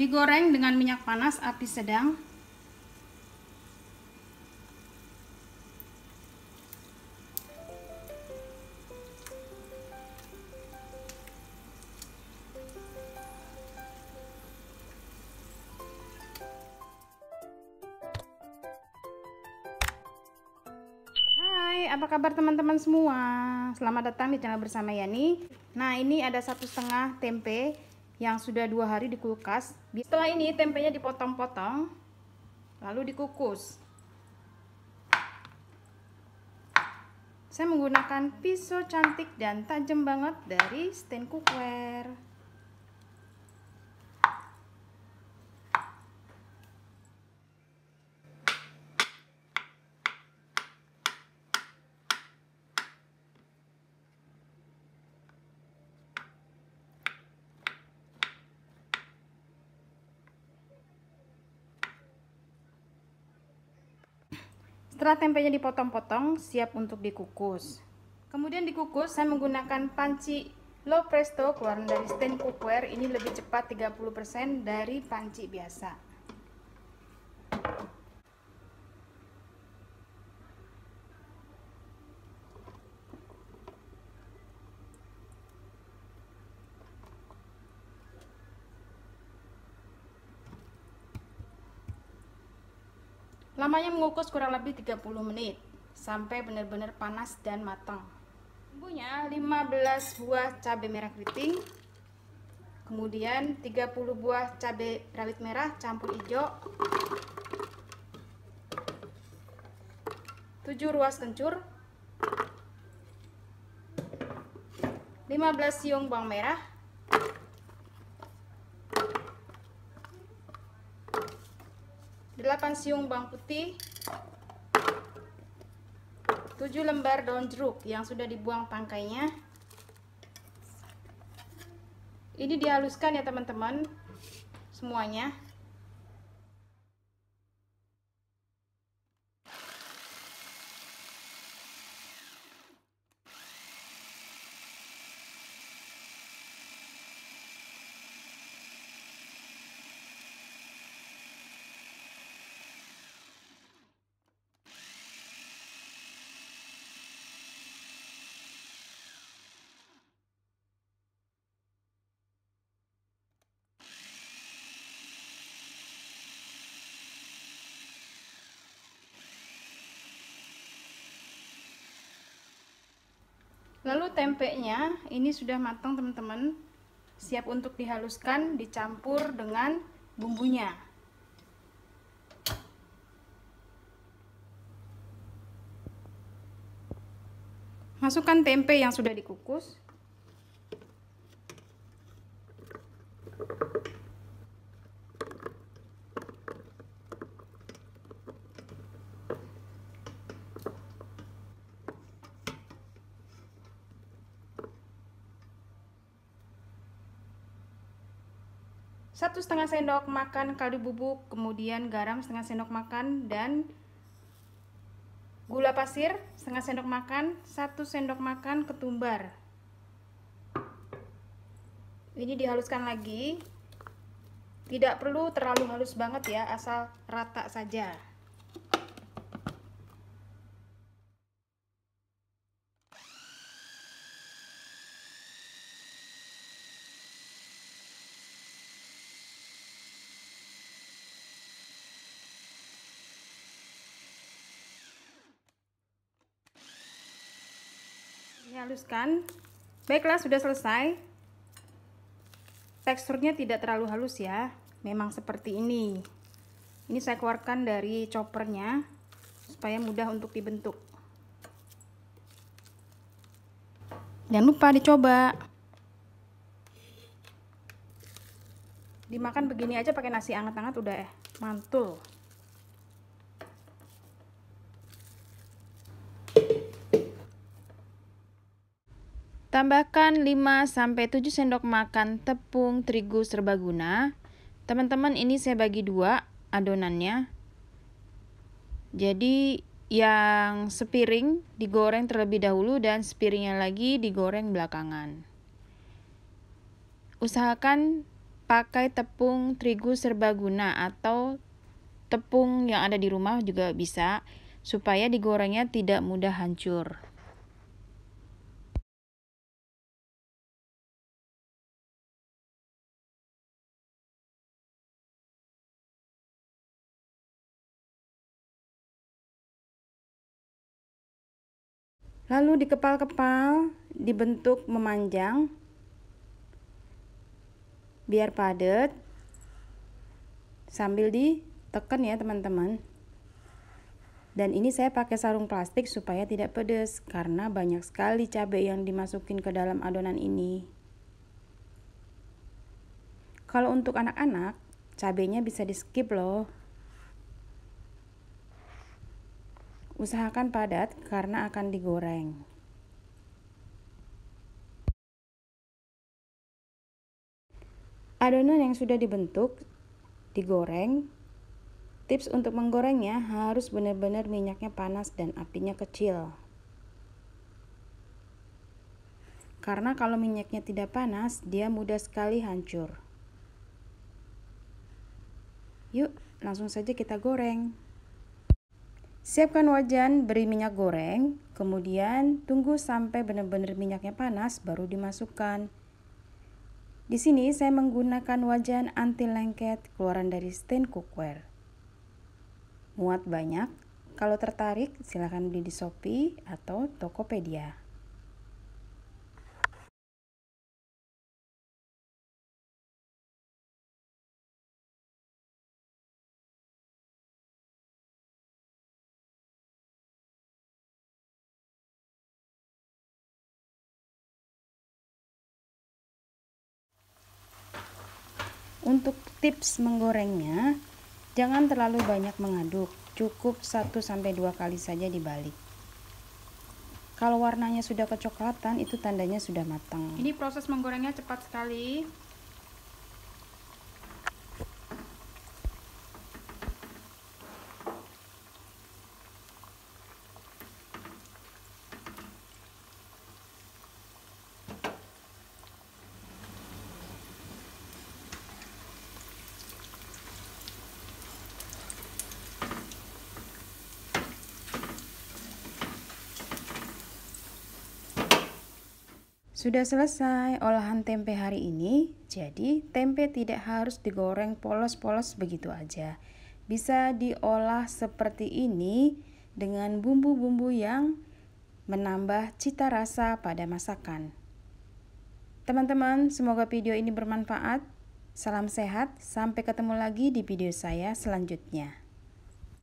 digoreng dengan minyak panas api sedang Hai, apa kabar teman-teman semua? Selamat datang di channel bersama Yani. Nah, ini ada satu setengah tempe yang sudah dua hari di kulkas. Setelah ini tempenya dipotong-potong, lalu dikukus. Saya menggunakan pisau cantik dan tajam banget dari stain cookware. Setelah tempenya dipotong-potong, siap untuk dikukus. Kemudian dikukus, saya menggunakan panci low presto keluaran dari stand cookware. Ini lebih cepat 30% dari panci biasa. Lamanya mengukus kurang lebih 30 menit sampai benar-benar panas dan matang. Bumbunya 15 buah cabe merah keriting, kemudian 30 buah cabe rawit merah campur hijau, 7 ruas kencur, 15 siung bawang merah, 8 siung bawang putih 7 lembar daun jeruk yang sudah dibuang tangkainya ini dihaluskan ya teman-teman semuanya Lalu tempenya ini sudah matang teman-teman. Siap untuk dihaluskan, dicampur dengan bumbunya. Masukkan tempe yang sudah dikukus. satu setengah sendok makan kaldu bubuk, kemudian garam setengah sendok makan dan gula pasir setengah sendok makan, satu sendok makan ketumbar. Ini dihaluskan lagi. Tidak perlu terlalu halus banget ya, asal rata saja. haluskan baiklah sudah selesai teksturnya tidak terlalu halus ya memang seperti ini ini saya keluarkan dari choppernya supaya mudah untuk dibentuk jangan lupa dicoba dimakan begini aja pakai nasi hangat-hangat udah eh, mantul Tambahkan 5-7 sendok makan tepung terigu serbaguna. Teman-teman ini saya bagi dua adonannya. Jadi yang sepiring digoreng terlebih dahulu dan sepiringnya lagi digoreng belakangan. Usahakan pakai tepung terigu serbaguna atau tepung yang ada di rumah juga bisa supaya digorengnya tidak mudah hancur. Lalu dikepal-kepal, dibentuk memanjang biar padat sambil ditekan ya teman-teman. Dan ini saya pakai sarung plastik supaya tidak pedes karena banyak sekali cabai yang dimasukin ke dalam adonan ini. Kalau untuk anak-anak, cabainya bisa di skip loh. Usahakan padat karena akan digoreng. Adonan yang sudah dibentuk digoreng. Tips untuk menggorengnya harus benar-benar minyaknya panas dan apinya kecil. Karena kalau minyaknya tidak panas, dia mudah sekali hancur. Yuk, langsung saja kita goreng. Siapkan wajan, beri minyak goreng, kemudian tunggu sampai benar-benar minyaknya panas baru dimasukkan. Di sini saya menggunakan wajan anti lengket keluaran dari Stain Cookware. Muat banyak, kalau tertarik silahkan beli di Shopee atau Tokopedia. Untuk tips menggorengnya, jangan terlalu banyak mengaduk, cukup 1-2 kali saja dibalik. Kalau warnanya sudah kecoklatan, itu tandanya sudah matang. Ini proses menggorengnya cepat sekali. Sudah selesai olahan tempe hari ini, jadi tempe tidak harus digoreng polos-polos begitu aja. Bisa diolah seperti ini dengan bumbu-bumbu yang menambah cita rasa pada masakan. Teman-teman, semoga video ini bermanfaat. Salam sehat, sampai ketemu lagi di video saya selanjutnya.